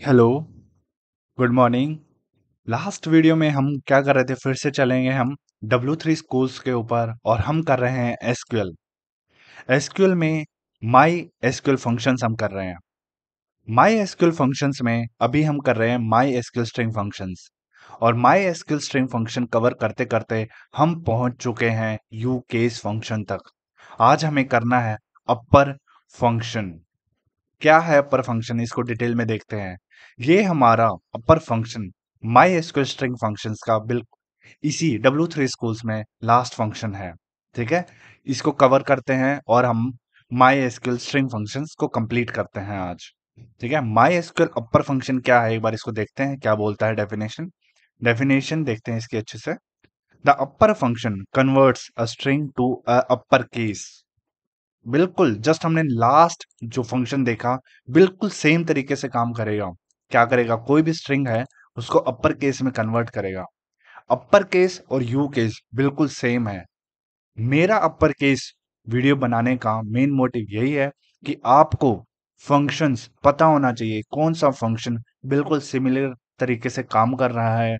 hello good morning last video में हम क्या कर रहे थे फिर से चलेंगे हम डब्ल्यू थ्री स्कूल्स के ऊपर और हम कर रहे हैं एसक्यूएल एसक्यूएल में माई एसक्यूएल फंक्शंस हम कर रहे हैं माई एसक्यूएल फंक्शंस में अभी हम कर रहे हैं माई एसक्यूएल स्ट्रिंग फंक्शंस और MySQL string function cover करते करते हम पहुंच चुके हैं यू केस फंक्शन तक आज हमें करना है अपर फंक्शन क्या है अपर फंक्शन इसको डिटेल में देखते हैं ये हमारा upper function MySQL string function का बिल्कुल इसी डब्ल्यू थ्री स्कूल्स में लास्ट फंक्शन है ठीक है इसको कवर करते हैं और हम माई एसक्यूएल स्ट्रिंग फंक्शन को कंप्लीट करते हैं आज ठीक है माई एसक्यूएल अपर फंक्शन क्या है एक बार इसको देखते हैं क्या बोलता है डेफिनेशन डेफिनेशन देखते हैं इसके अच्छे से the upper function converts a string to a upper case बिल्कुल जस्ट हमने लास्ट जो फंक्शन देखा बिल्कुल सेम तरीके से काम करेगा क्या करेगा कोई भी स्ट्रिंग है उसको अपर केस में कन्वर्ट करेगा अपर केस और यू केस बिल्कुल सेम है मेरा अपर केस वीडियो बनाने का मेन मोटिव यही है कि आपको फंक्शंस पता होना चाहिए कौन सा फंक्शन बिल्कुल सिमिलर तरीके से काम कर रहा है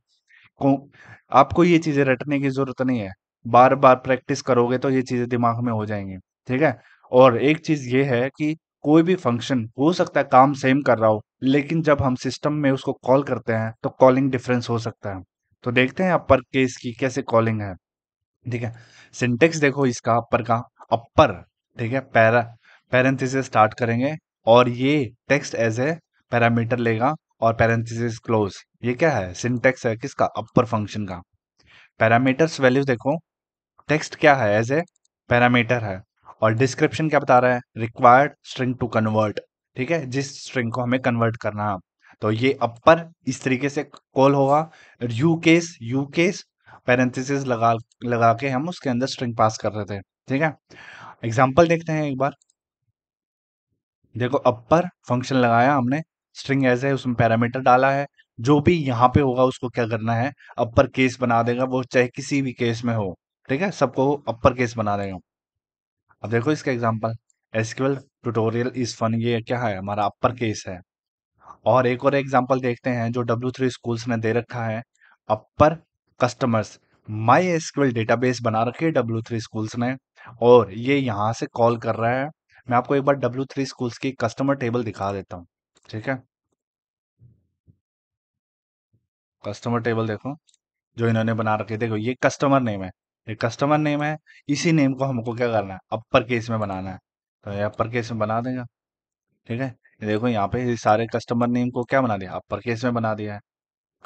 आपको ये चीज़ें रटने की ज़रूरत नहीं है बार बार प्रैक्टिस करोगे तो ये चीज़ें दिमाग में हो जाएंगी ठीक है और एक चीज ये है कि कोई भी फंक्शन हो सकता है काम सेम कर रहा हो लेकिन जब हम सिस्टम में उसको कॉल करते हैं तो कॉलिंग डिफरेंस हो सकता है तो देखते हैं अपर केस की कैसे कॉलिंग है ठीक है सिंटेक्स देखो इसका अपर का अपर ठीक है पैरा पैरेंथिस स्टार्ट करेंगे और ये टेक्स्ट एज ए पैरामीटर लेगा और पैरेंथिस क्लोज ये क्या है सिंटेक्स है किसका अपर फंक्शन का पैरामीटर्स वैल्यू देखो टेक्स्ट क्या है एज ए पैरामीटर है और डिस्क्रिप्शन क्या बता रहा है रिक्वायर्ड स्ट्रिंग टू कन्वर्ट ठीक है जिस स्ट्रिंग को हमें कन्वर्ट करना है तो ये अपर इस तरीके से कॉल होगा U case U case parenthesis लगा लगा के हम उसके अंदर स्ट्रिंग पास कर रहे थे ठीक है एग्जाम्पल देखते हैं एक बार देखो अपर फंक्शन लगाया हमने स्ट्रिंग एज है उसमें पैरामीटर डाला है जो भी यहाँ पे होगा उसको क्या करना है अपर केस बना देगा वो चाहे किसी भी केस में हो ठीक है सबको अपर केस बना देगा अब देखो इसका example SQL tutorial is fun ये क्या है हमारा अपर केस है और एक और एग्जाम्पल देखते हैं जो डब्ल्यू थ्री स्कूल्स ने दे रखा है upper customers MySQL database बना रखी है डब्ल्यू थ्री स्कूल्स ने और ये यहाँ से कॉल कर रहा है मैं आपको एक बार डब्ल्यू थ्री स्कूल्स की कस्टमर टेबल दिखा देता हूँ ठीक है कस्टमर टेबल देखो जो इन्होंने बना रखी देखो ये कस्टमर नेम है कस्टमर नेम है इसी नेम को हमको क्या करना है अपर केस में बनाना है तो ये अपर केस में बना देगा ठीक है देखो यहाँ पे सारे कस्टमर नेम को क्या बना दिया अपर केस में बना दिया है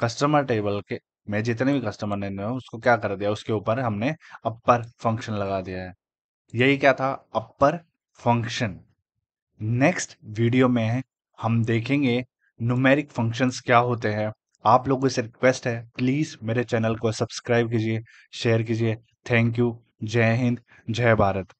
कस्टमर टेबल के में जितने भी कस्टमर नेम है उसको क्या कर दिया उसके ऊपर हमने अपर फंक्शन लगा दिया है यही क्या था अपर फंक्शन नेक्स्ट वीडियो में हम देखेंगे न्यूमेरिक फंक्शंस क्या होते हैं आप लोगों से रिक्वेस्ट है प्लीज़ मेरे चैनल को सब्सक्राइब कीजिए शेयर कीजिए थैंक यू जय हिंद जय भारत